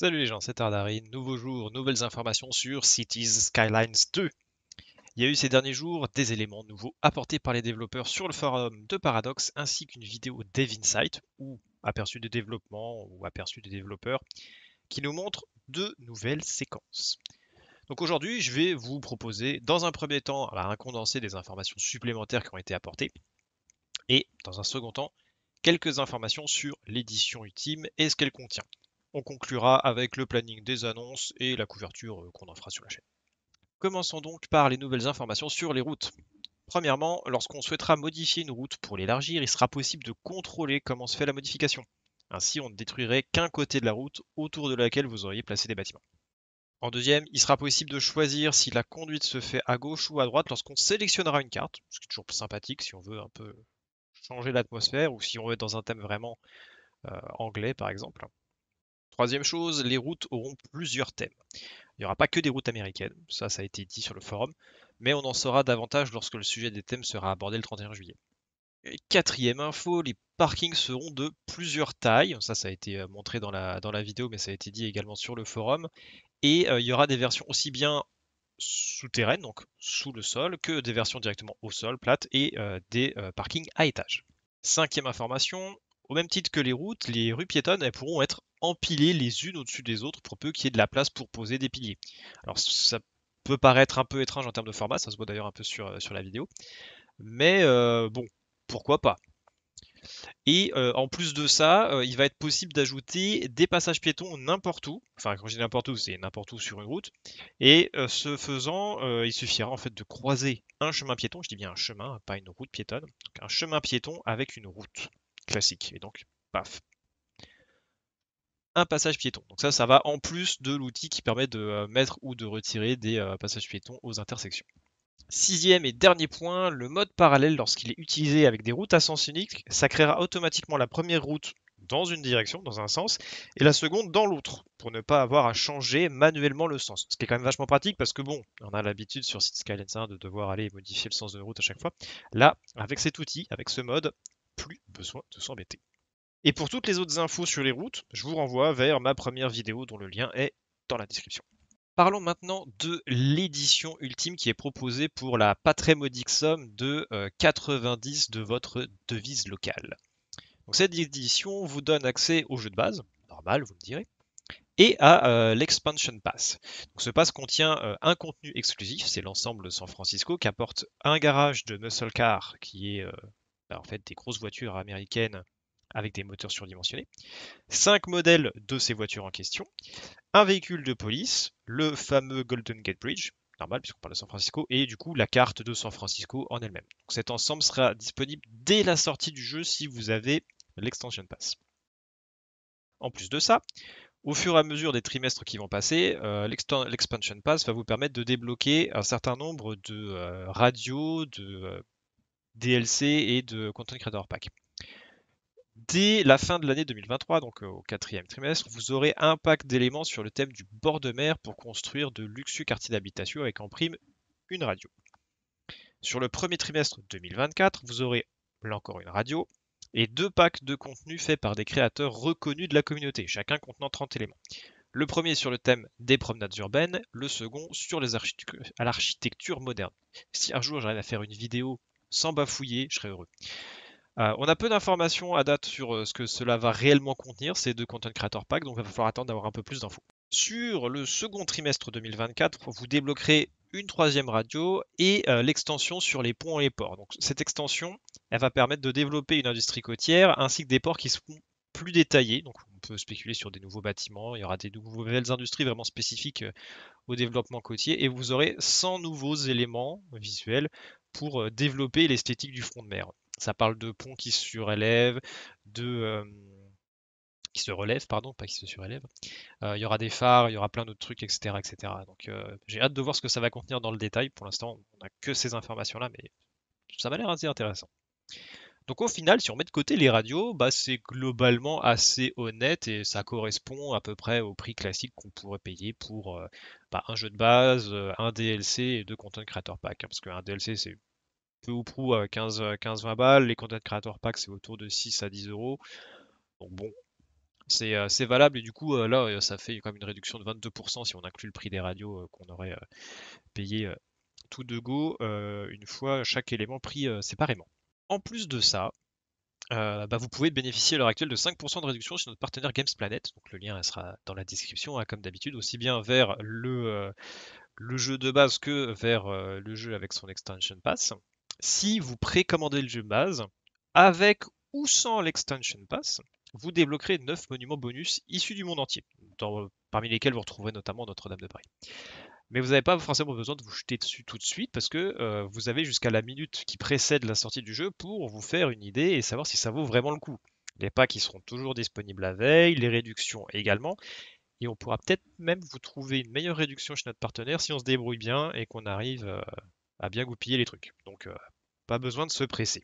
Salut les gens, c'est Tardarin. Nouveau jour, nouvelles informations sur Cities Skylines 2. Il y a eu ces derniers jours des éléments nouveaux apportés par les développeurs sur le forum de Paradox ainsi qu'une vidéo Dev Insight, ou aperçu de développement ou aperçu des développeurs qui nous montre deux nouvelles séquences. Donc aujourd'hui, je vais vous proposer dans un premier temps un condensé des informations supplémentaires qui ont été apportées et dans un second temps quelques informations sur l'édition ultime et ce qu'elle contient. On conclura avec le planning des annonces et la couverture euh, qu'on en fera sur la chaîne. Commençons donc par les nouvelles informations sur les routes. Premièrement, lorsqu'on souhaitera modifier une route pour l'élargir, il sera possible de contrôler comment se fait la modification. Ainsi, on ne détruirait qu'un côté de la route autour de laquelle vous auriez placé des bâtiments. En deuxième, il sera possible de choisir si la conduite se fait à gauche ou à droite lorsqu'on sélectionnera une carte, ce qui est toujours sympathique si on veut un peu changer l'atmosphère ou si on veut être dans un thème vraiment euh, anglais par exemple. Troisième chose, les routes auront plusieurs thèmes. Il n'y aura pas que des routes américaines, ça ça a été dit sur le forum, mais on en saura davantage lorsque le sujet des thèmes sera abordé le 31 juillet. quatrième info, les parkings seront de plusieurs tailles, ça ça a été euh, montré dans la, dans la vidéo, mais ça a été dit également sur le forum, et euh, il y aura des versions aussi bien souterraines, donc sous le sol, que des versions directement au sol, plates, et euh, des parkings à étage. Cinquième information, au même titre que les routes, les rues piétonnes, elles pourront être empilées les unes au-dessus des autres pour peu qu'il y ait de la place pour poser des piliers. Alors ça peut paraître un peu étrange en termes de format, ça se voit d'ailleurs un peu sur, euh, sur la vidéo, mais euh, bon, pourquoi pas et euh, en plus de ça, il va être possible d'ajouter des passages piétons n'importe où. Enfin, quand je dis n'importe où, c'est n'importe où sur une route. Et ce faisant, il suffira en fait de croiser un chemin piéton. Je dis bien un chemin, pas une route piétonne. un chemin piéton avec une route classique. Et donc, paf. Un passage piéton. Donc ça, ça va en plus de l'outil qui permet de euh, mettre ou de retirer des euh, passages piétons aux intersections. Sixième et dernier point, le mode parallèle, lorsqu'il est utilisé avec des routes à sens unique, ça créera automatiquement la première route dans une direction, dans un sens, et la seconde dans l'autre, pour ne pas avoir à changer manuellement le sens. Ce qui est quand même vachement pratique parce que bon, on a l'habitude sur City 1 de devoir aller modifier le sens de route à chaque fois. Là, avec cet outil, avec ce mode, plus besoin de s'embêter. Et pour toutes les autres infos sur les routes, je vous renvoie vers ma première vidéo dont le lien est dans la description. Parlons maintenant de l'édition ultime qui est proposée pour la pas très modique somme de 90 euh, de votre devise locale. Donc cette édition vous donne accès au jeu de base, normal vous me direz, et à euh, l'Expansion Pass. ce pass contient euh, un contenu exclusif, c'est l'ensemble San Francisco, qui apporte un garage de muscle car qui est bah, en fait des grosses voitures américaines avec des moteurs surdimensionnés, cinq modèles de ces voitures en question, un véhicule de police, le fameux Golden Gate Bridge, normal puisqu'on parle de San Francisco, et du coup la carte de San Francisco en elle-même. cet ensemble sera disponible dès la sortie du jeu si vous avez l'extension pass. En plus de ça, au fur et à mesure des trimestres qui vont passer, euh, l'Extension l'expansion pass va vous permettre de débloquer un certain nombre de euh, radios, de euh, DLC et de Content Creator Pack. Dès la fin de l'année 2023, donc euh, au quatrième trimestre, vous aurez un pack d'éléments sur le thème du bord de mer pour construire de luxueux quartiers d'habitation avec en prime une radio. Sur le premier trimestre 2024, vous aurez là encore une radio et deux packs de contenu faits par des créateurs reconnus de la communauté, chacun contenant 30 éléments. Le premier sur le thème des promenades urbaines, le second sur l'architecture moderne. Si un jour j'arrive à faire une vidéo sans bafouiller, je serais heureux. Euh, on a peu d'informations à date sur euh, ce que cela va réellement contenir, ces deux Content Creator Pack, donc il va falloir attendre d'avoir un peu plus d'infos. Sur le second trimestre 2024, vous débloquerez une troisième radio et euh, l'extension sur les ponts et les ports. Donc cette extension, elle va permettre de développer une industrie côtière ainsi que des ports qui seront plus détaillés. Donc on peut spéculer sur des nouveaux bâtiments, il y aura des nouvelles industries vraiment spécifiques au développement côtier et vous aurez 100 nouveaux éléments visuels pour euh, développer l'esthétique du front de mer. Ça parle de ponts qui se surélèvent, de... Euh, qui se relèvent, pardon, pas qui se surélèvent. Euh, il y aura des phares, il y aura plein d'autres trucs, etc. etc. Donc j'ai hâte de voir ce que ça va contenir dans le détail. Pour l'instant, on n'a que ces informations-là, mais ça m'a l'air assez intéressant. Donc au final, si on met de côté les radios, bah, c'est globalement assez honnête et ça correspond à peu près au prix classique qu'on pourrait payer pour euh, bah, un jeu de base, euh, un DLC et deux content creator pack. Hein, parce qu'un DLC, c'est peu ou prou à euh, 15-20 balles. Les content creator pack, c'est autour de 6 à 10 euros. Donc bon, c'est valable et du coup là ça fait quand même une réduction de 22% si on inclut le prix des radios qu'on aurait payé tout de go une fois chaque élément pris séparément. En plus de ça, euh, bah, vous pouvez bénéficier à l'heure actuelle de 5% de réduction sur notre partenaire Games Planet. Donc le lien sera dans la description, hein, comme d'habitude, aussi bien vers le, euh, jeu de base que vers euh, le jeu avec son extension pass. Si vous précommandez le jeu de base, avec ou sans l'extension pass, vous débloquerez 9 monuments bonus issus du monde entier, parmi lesquels vous retrouverez notamment Notre-Dame de Paris mais vous n'avez pas forcément besoin de vous jeter dessus tout de suite parce que euh, vous avez jusqu'à la minute qui précède la sortie du jeu pour vous faire une idée et savoir si ça vaut vraiment le coup. Les packs qui seront toujours disponibles la veille, les réductions également. Et on pourra peut-être même vous trouver une meilleure réduction chez notre partenaire si on se débrouille bien et qu'on arrive euh, à bien goupiller les trucs. Donc euh, pas besoin de se presser.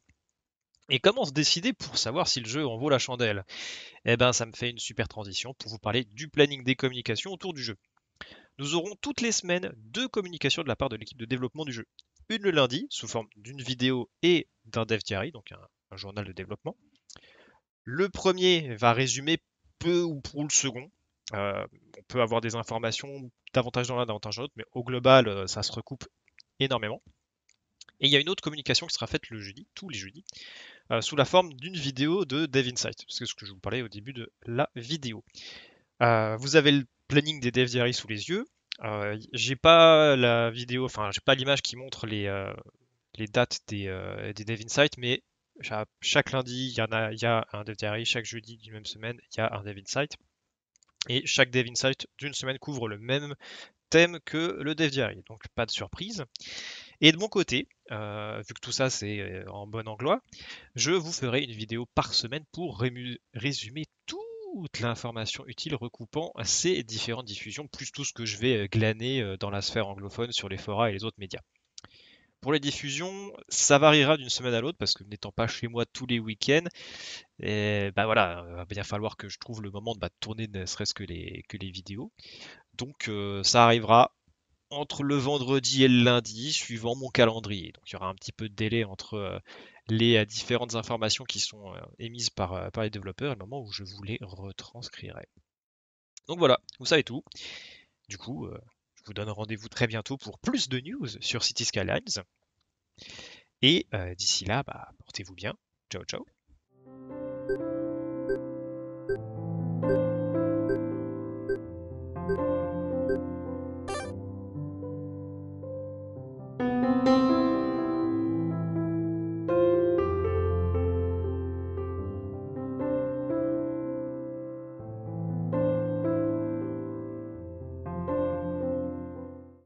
Et comment se décider pour savoir si le jeu en vaut la chandelle Eh ben ça me fait une super transition pour vous parler du planning des communications autour du jeu nous aurons toutes les semaines deux communications de la part de l'équipe de développement du jeu. Une le lundi, sous forme d'une vidéo et d'un dev diary, donc un, journal de développement. Le premier va résumer peu ou pour le second. Euh, on peut avoir des informations davantage dans l'un, davantage dans l'autre, mais au global, euh, ça se recoupe énormément. Et il y a une autre communication qui sera faite le jeudi, tous les jeudis, euh, sous la forme d'une vidéo de Dev Insight. C'est ce que je vous parlais au début de la vidéo. vous avez le planning des Dev Diaries sous les yeux. Euh, j'ai pas la vidéo, enfin j'ai pas l'image qui montre les, euh, dates euh, des, Dev Insights, mais chaque lundi, il y, en a, un Dev Diary, chaque jeudi d'une même semaine, il y a un Dev Insight. Et chaque Dev Insight d'une semaine couvre le même thème que le Dev Diary, donc pas de surprise. Et de mon côté, euh, vu que tout ça c'est en bon anglois, je vous ferai une vidéo par semaine pour résumer tout toute l'information utile recoupant ces différentes diffusions, plus tout ce que je vais euh, glaner euh, dans la sphère anglophone sur les forats et les autres médias. Pour les diffusions, ça variera d'une semaine à l'autre parce que n'étant pas chez moi tous les week-ends, et eh, bah voilà, euh, va bien falloir que je trouve le moment de bah, tourner ne serait-ce que les, vidéos. Donc ça arrivera entre le vendredi et le lundi, suivant mon calendrier. Donc il y aura un petit peu de délai entre les euh, différentes informations qui sont euh, émises euh, par, les développeurs au moment où je vous les retranscrirai. Donc voilà, vous savez tout. Du coup, je vous donne rendez-vous très bientôt pour plus de news sur City Skylines. Et d'ici là, bah, portez-vous bien. Ciao, ciao.